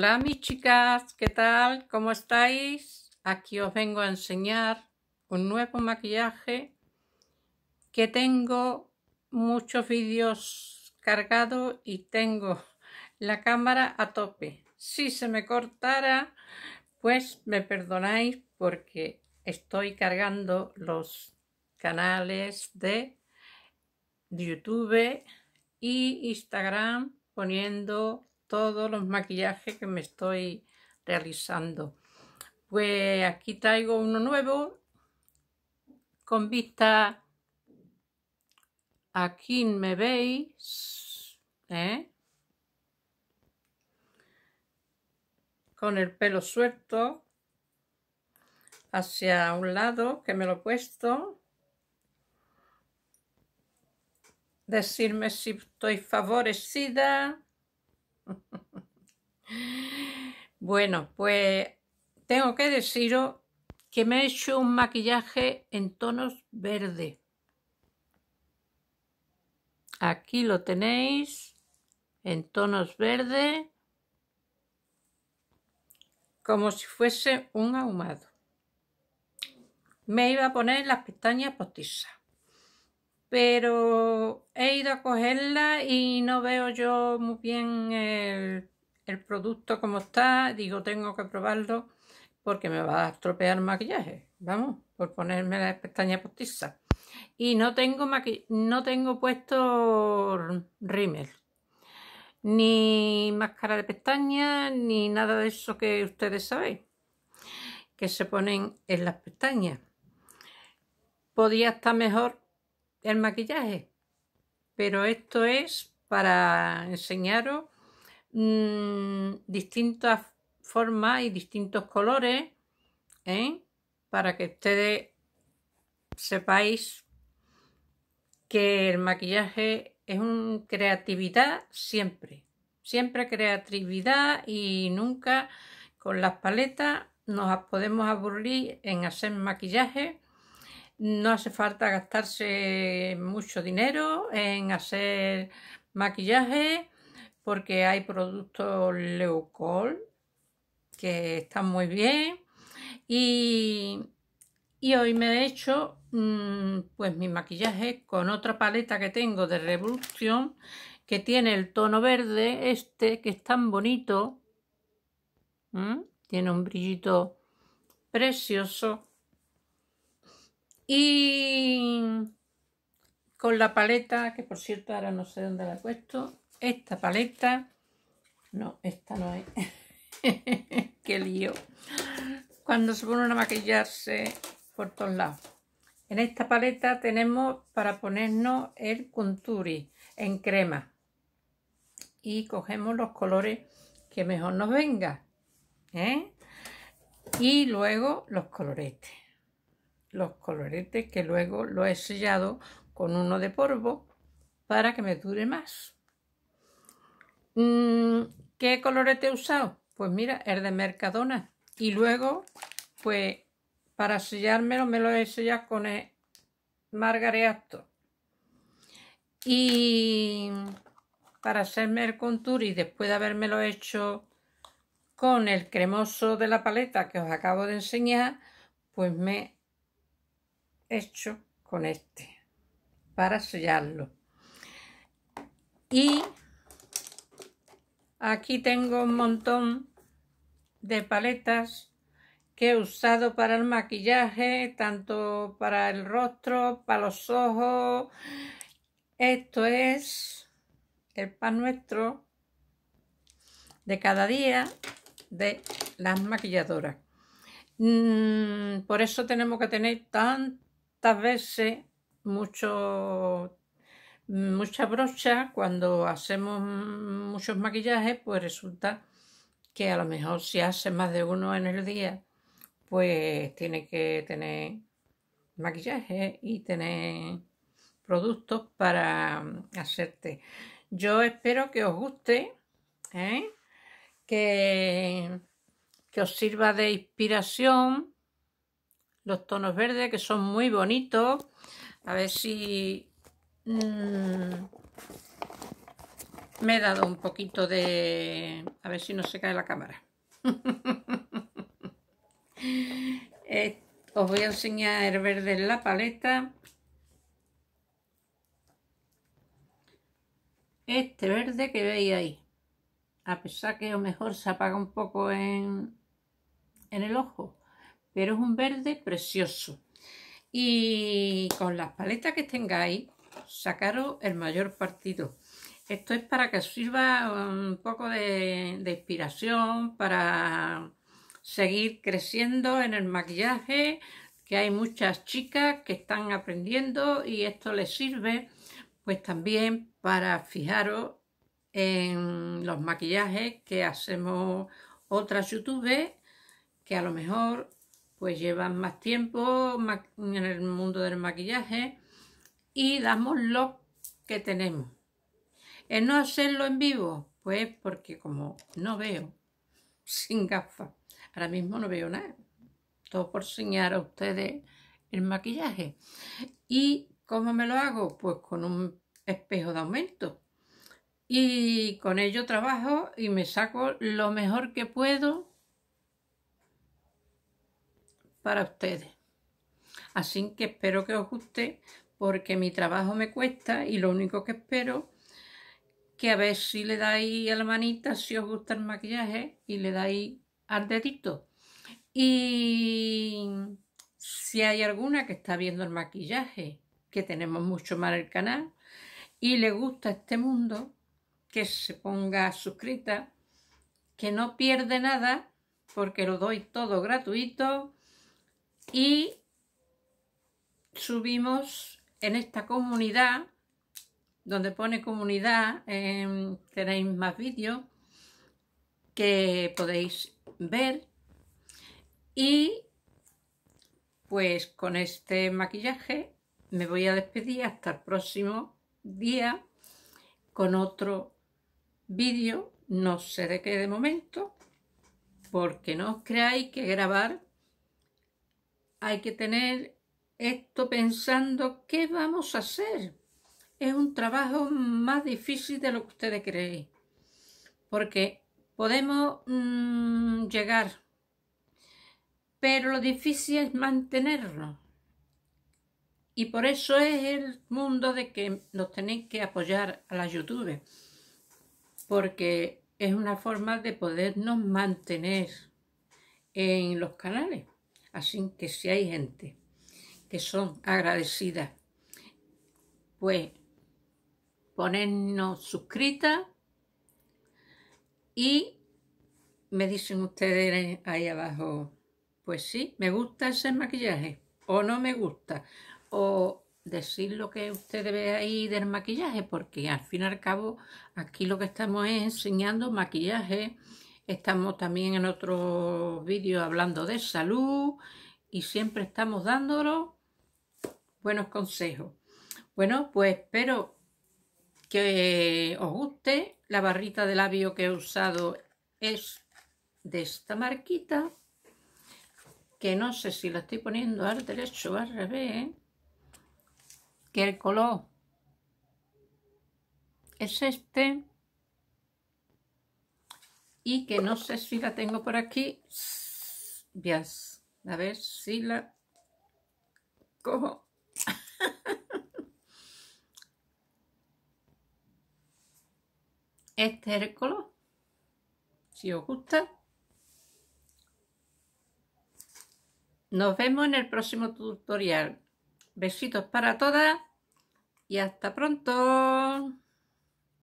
Hola mis chicas, ¿qué tal? ¿Cómo estáis? Aquí os vengo a enseñar un nuevo maquillaje que tengo muchos vídeos cargados y tengo la cámara a tope. Si se me cortara, pues me perdonáis porque estoy cargando los canales de YouTube y Instagram poniendo todos los maquillajes que me estoy realizando. Pues aquí traigo uno nuevo con vista aquí me veis ¿eh? con el pelo suelto hacia un lado que me lo he puesto decirme si estoy favorecida bueno, pues tengo que deciros que me he hecho un maquillaje en tonos verde. Aquí lo tenéis en tonos verde, como si fuese un ahumado. Me iba a poner las pestañas postizas pero he ido a cogerla y no veo yo muy bien el, producto como está. Digo, tengo que probarlo porque me va a estropear el maquillaje, vamos, por ponerme las pestañas postizas. Y no tengo, no tengo puesto rímel, ni máscara de pestañas, ni nada de eso que ustedes saben. que se ponen en las pestañas. Podía estar mejor el maquillaje. Pero esto es para enseñaros mm, distintas formas y distintos colores ¿eh? para que ustedes sepáis que el maquillaje es un creatividad siempre. Siempre creatividad y nunca con las paletas nos podemos aburrir en hacer maquillaje no hace falta gastarse mucho dinero en hacer maquillaje porque hay productos Leucol que están muy bien y, hoy me he hecho mm, pues mi maquillaje con otra paleta que tengo de Revolución que tiene el tono verde este que es tan bonito tiene un brillito precioso y con la paleta, que por cierto ahora no sé dónde la he puesto, esta paleta, no, esta no es, qué lío, cuando se pone a maquillarse por todos lados. En esta paleta tenemos para ponernos el conturi en crema y cogemos los colores que mejor nos venga ¿eh? y luego los coloretes los coloretes que luego lo he sellado con uno de polvo para que me dure más. Mm, ¿Qué colorete he usado? Pues mira, el de Mercadona. Y luego, pues para sellármelo me lo he sellado con el margareato. Y para hacerme el contour y después de lo hecho con el cremoso de la paleta que os acabo de enseñar, pues me hecho con este para sellarlo. Y aquí tengo un montón de paletas que he usado para el maquillaje, tanto para el rostro, para los ojos. Esto es el pan nuestro de cada día de las maquilladoras. Mm, por eso tenemos que tener tanto muchas veces, mucho, mucha brocha, cuando hacemos muchos maquillajes, pues resulta que a lo mejor si hace más de uno en el día, pues tiene que tener maquillaje y tener productos para hacerte. Yo espero que os guste, ¿eh? que, que os sirva de inspiración los tonos verdes que son muy bonitos. A ver si mm, me he dado un poquito de... A ver si no se cae la cámara. Eh, os voy a enseñar el verde en la paleta. Este verde que veis ahí. A pesar que a lo mejor se apaga un poco en, en el ojo pero es un verde precioso. Y con las paletas que tengáis, sacaros el mayor partido. Esto es para que os sirva un poco de, inspiración, para seguir creciendo en el maquillaje, que hay muchas chicas que están aprendiendo y esto les sirve pues también para fijaros en los maquillajes que hacemos otras youtube que a lo mejor pues llevan más tiempo en el mundo del maquillaje y damos lo que tenemos. ¿En no hacerlo en vivo, pues porque como no veo sin gafas, ahora mismo no veo nada. Todo por enseñar a ustedes el maquillaje. ¿Y cómo me lo hago? Pues con un espejo de aumento. Y con ello trabajo y me saco lo mejor que puedo para ustedes. Así que espero que os guste porque mi trabajo me cuesta y lo único que espero que a ver si le dais a la manita si os gusta el maquillaje y le dais al dedito. Y si hay alguna que está viendo el maquillaje, que tenemos mucho más el canal, y le gusta este mundo, que se ponga suscrita, que no pierde nada, porque lo doy todo gratuito y subimos en esta comunidad donde pone comunidad em, tenéis más vídeos que podéis ver y pues con este maquillaje me voy a despedir hasta el próximo día con otro vídeo no sé de qué de momento porque no os creáis que grabar hay que tener esto pensando qué vamos a hacer. Es un trabajo más difícil de lo que ustedes creen, porque podemos mm, llegar, pero lo difícil es mantenerlo. Y por eso es el mundo de que nos tenéis que apoyar a la YouTube, porque es una forma de podernos mantener en los canales. Así que si hay gente que son agradecidas, pues ponernos suscrita y me dicen ustedes ahí abajo, pues sí, me gusta ese maquillaje o no me gusta o decir lo que ustedes ve ahí del maquillaje porque al fin y al cabo aquí lo que estamos es enseñando maquillaje, Estamos también en otro vídeo hablando de salud y siempre estamos dándolo buenos consejos. Bueno, pues espero que os guste. La barrita de labio que he usado es de esta marquita, que no sé si la estoy poniendo al derecho o al revés, que el color es este y que no sé si la tengo por aquí. A ver si la cojo. Este es el color. Si os gusta. Nos vemos en el próximo tutorial. Besitos para todas y hasta pronto.